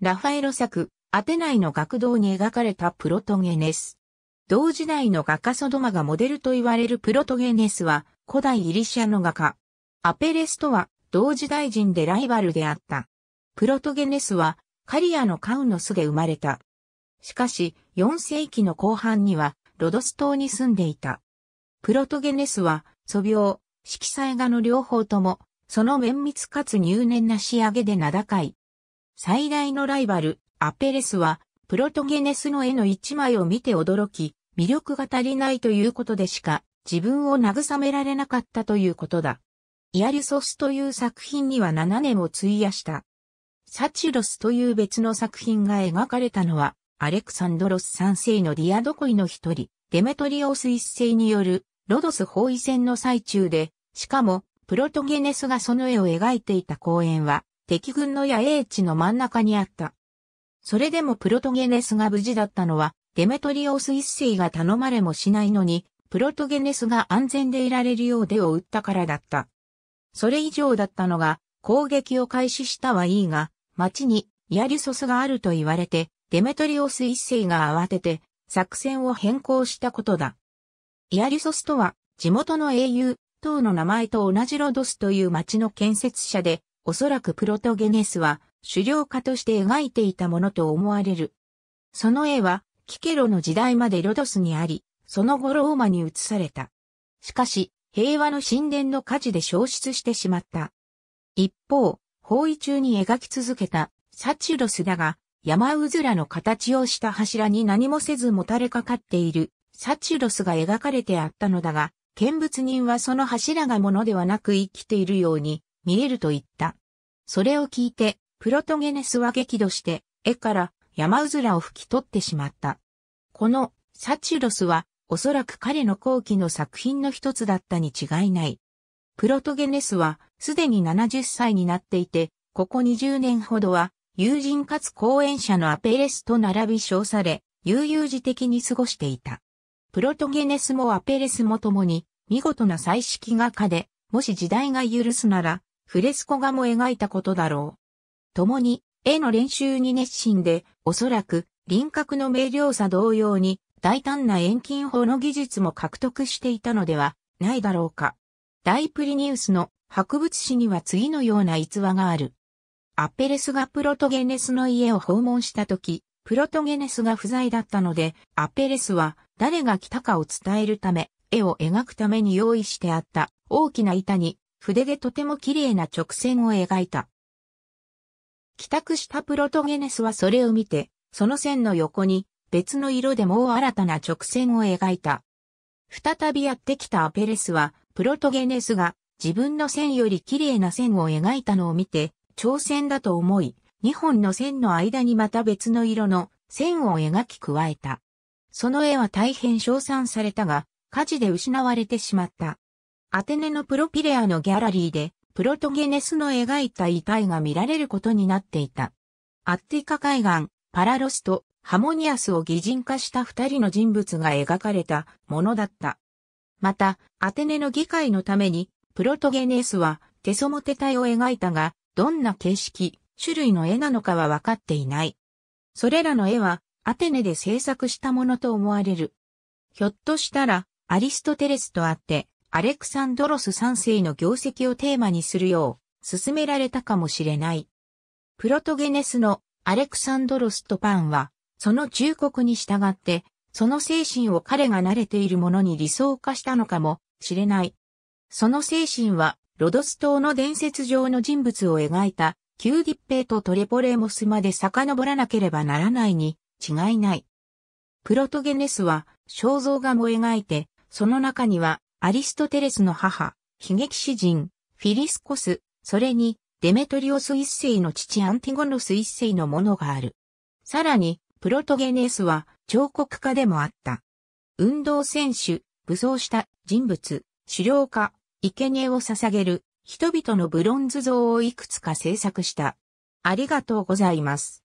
ラファエロ作、アテナイの学童に描かれたプロトゲネス。同時代の画家ソドマがモデルと言われるプロトゲネスは、古代イリシアの画家。アペレスとは、同時代人でライバルであった。プロトゲネスは、カリアのカウノスで生まれた。しかし、4世紀の後半には、ロドス島に住んでいた。プロトゲネスは、素描、色彩画の両方とも、その綿密かつ入念な仕上げで名高い。最大のライバル、アペレスは、プロトゲネスの絵の一枚を見て驚き、魅力が足りないということでしか、自分を慰められなかったということだ。イアリソスという作品には7年を費やした。サチュロスという別の作品が描かれたのは、アレクサンドロス3世のディアドコイの一人、デメトリオス一世による、ロドス包囲戦の最中で、しかも、プロトゲネスがその絵を描いていた公演は、敵軍の野営地の真ん中にあった。それでもプロトゲネスが無事だったのは、デメトリオス一世が頼まれもしないのに、プロトゲネスが安全でいられるようでを打ったからだった。それ以上だったのが、攻撃を開始したはいいが、町にイアリソスがあると言われて、デメトリオス一世が慌てて、作戦を変更したことだ。イアリソスとは、地元の英雄、等の名前と同じロドスという町の建設者で、おそらくプロトゲネスは狩猟家として描いていたものと思われる。その絵は、キケロの時代までロドスにあり、その後ローマに移された。しかし、平和の神殿の火事で消失してしまった。一方、包囲中に描き続けたサチュロスだが、山うずらの形をした柱に何もせずもたれかかっているサチュロスが描かれてあったのだが、見物人はその柱がものではなく生きているように見えると言った。それを聞いて、プロトゲネスは激怒して、絵から山うずらを吹き取ってしまった。このサチュロスは、おそらく彼の後期の作品の一つだったに違いない。プロトゲネスは、すでに70歳になっていて、ここ20年ほどは、友人かつ講演者のアペレスと並び称され、悠々自適に過ごしていた。プロトゲネスもアペレスも共に、見事な彩色画家で、もし時代が許すなら、フレスコ画も描いたことだろう。共に、絵の練習に熱心で、おそらく、輪郭の明瞭さ同様に、大胆な遠近法の技術も獲得していたのではないだろうか。大プリニウスの博物誌には次のような逸話がある。アペレスがプロトゲネスの家を訪問した時、プロトゲネスが不在だったので、アペレスは誰が来たかを伝えるため、絵を描くために用意してあった大きな板に筆でとても綺麗な直線を描いた。帰宅したプロトゲネスはそれを見て、その線の横に別の色でもう新たな直線を描いた。再びやってきたアペレスは、プロトゲネスが自分の線より綺麗な線を描いたのを見て、挑戦だと思い、2本の線の間にまた別の色の線を描き加えた。その絵は大変称賛されたが、火事で失われてしまった。アテネのプロピレアのギャラリーで、プロトゲネスの描いた遺体が見られることになっていた。アッティカ海岸、パラロスとハモニアスを擬人化した二人の人物が描かれたものだった。また、アテネの議会のために、プロトゲネスはテソモテ体を描いたが、どんな形式、種類の絵なのかは分かっていない。それらの絵は、アテネで制作したものと思われる。ひょっとしたら、アリストテレスとあって、アレクサンドロス3世の業績をテーマにするよう進められたかもしれない。プロトゲネスのアレクサンドロスとパンは、その忠告に従って、その精神を彼が慣れているものに理想化したのかもしれない。その精神は、ロドス島の伝説上の人物を描いた、キューディッペイとトレポレモスまで遡らなければならないに違いない。プロトゲネスは肖像画も描いて、その中にはアリストテレスの母、悲劇詩人、フィリスコス、それに、デメトリオス一世の父アンティゴノス一世のものがある。さらに、プロトゲネスは彫刻家でもあった。運動選手、武装した人物、狩猟家、生贄を捧げる人々のブロンズ像をいくつか制作した。ありがとうございます。